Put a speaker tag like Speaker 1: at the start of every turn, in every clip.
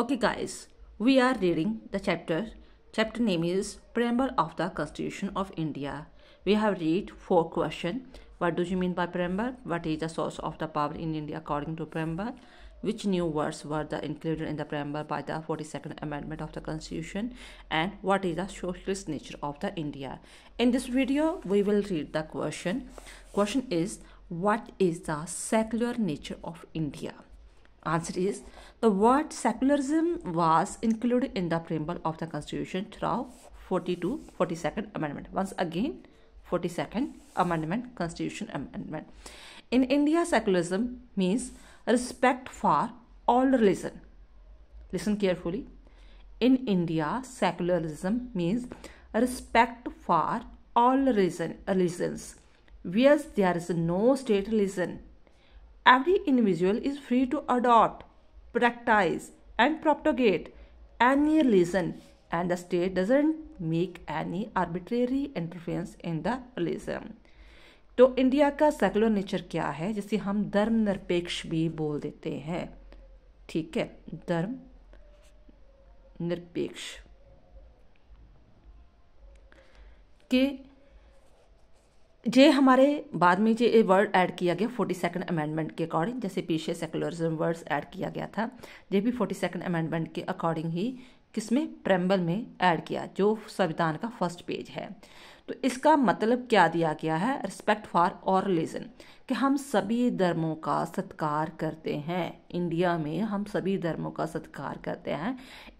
Speaker 1: Okay guys, we are reading the chapter. Chapter name is Preamble of the Constitution of India. We have read four question. What do you mean by preamble? What is the source of the power in India according to preamble? Which new words were included in the preamble by the 42nd Amendment of the Constitution? And what is the socialist nature of the India? In this video, we will read the question. Question is, what is the secular nature of India? Answer is the word secularism was included in the preamble of the constitution through 42 42nd amendment. Once again 42nd amendment constitution amendment. In India secularism means respect for all religion. Listen carefully. In India secularism means respect for all religion, religions whereas there is no state religion every individual is free to adopt, practice, and propagate any religion, and the state doesn't make any arbitrary interference in the religion. तो India का secular nature क्या है जिसे हम धर्म निरपेक्ष भी बोल देते हैं ठीक है धर्म निरपेक्ष के ये हमारे बाद में ये वर्ड ऐड किया गया फोर्टी सेकेंड अमेंडमेंट के अकॉर्डिंग जैसे पीछे सेकुलरिज्म वर्ड्स ऐड किया गया था ये भी फोर्टी सेकेंड अमेंडमेंट के अकॉर्डिंग ही किसमें प्रेम्बल में ऐड किया जो संविधान का फर्स्ट पेज है तो इसका मतलब क्या दिया गया है रिस्पेक्ट फॉर और रिलीजन कि हम सभी धर्मों का सत्कार करते हैं इंडिया में हम सभी धर्मों का सत्कार करते हैं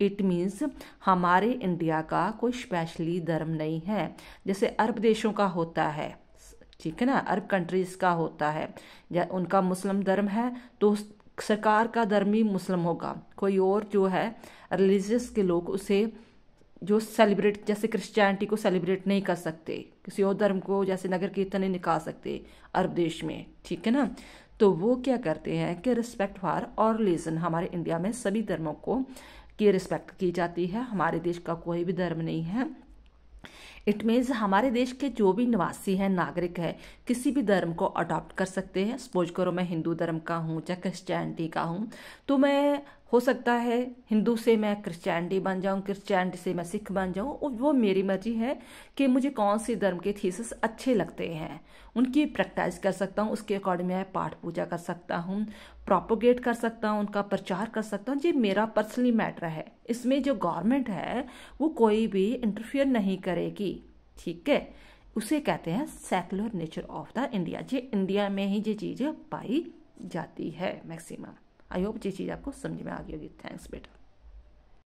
Speaker 1: इट मीन्स हमारे इंडिया का कोई स्पेशली धर्म नहीं है जैसे अरब देशों का होता है ठीक है ना अरब कंट्रीज़ का होता है या उनका मुस्लिम धर्म है तो सरकार का धर्म ही मुस्लिम होगा कोई और जो है रिलीजियस के लोग उसे जो सेलिब्रेट जैसे क्रिश्चियनिटी को सेलिब्रेट नहीं कर सकते किसी और धर्म को जैसे नगर कीर्तन नहीं निकाल सकते अरब देश में ठीक है ना तो वो क्या करते हैं कि रिस्पेक्ट फॉर और रिलीजन हमारे इंडिया में सभी धर्मों को की रिस्पेक्ट की जाती है हमारे देश का कोई भी धर्म नहीं है इट मीन्स हमारे देश के जो भी निवासी हैं नागरिक हैं किसी भी धर्म को अडॉप्ट कर सकते हैं सपोज करो मैं हिंदू धर्म का हूँ चाहे क्रिश्चियनिटी का हूँ तो मैं हो सकता है हिंदू से मैं क्रिश्चियनिटी बन जाऊं क्रिश्चियनिटी से मैं सिख बन जाऊं वो मेरी मर्जी है कि मुझे कौन से धर्म के थीसिस अच्छे लगते हैं उनकी प्रैक्टिस कर सकता हूँ उसके अकॉर्डिंग मैं पाठ पूजा कर सकता हूँ प्रोपोगेट कर सकता हूँ उनका प्रचार कर सकता हूँ ये मेरा पर्सनली मैटर है इसमें जो गवर्नमेंट है वो कोई भी इंटरफियर नहीं करेगी ठीक है उसे कहते हैं secular nature of the India ये इंडिया में ही ये चीज़ें पाई जाती है मैक्सिमम आई होप ये चीज़ आपको समझ में आ गई होगी थैंक्स बेटा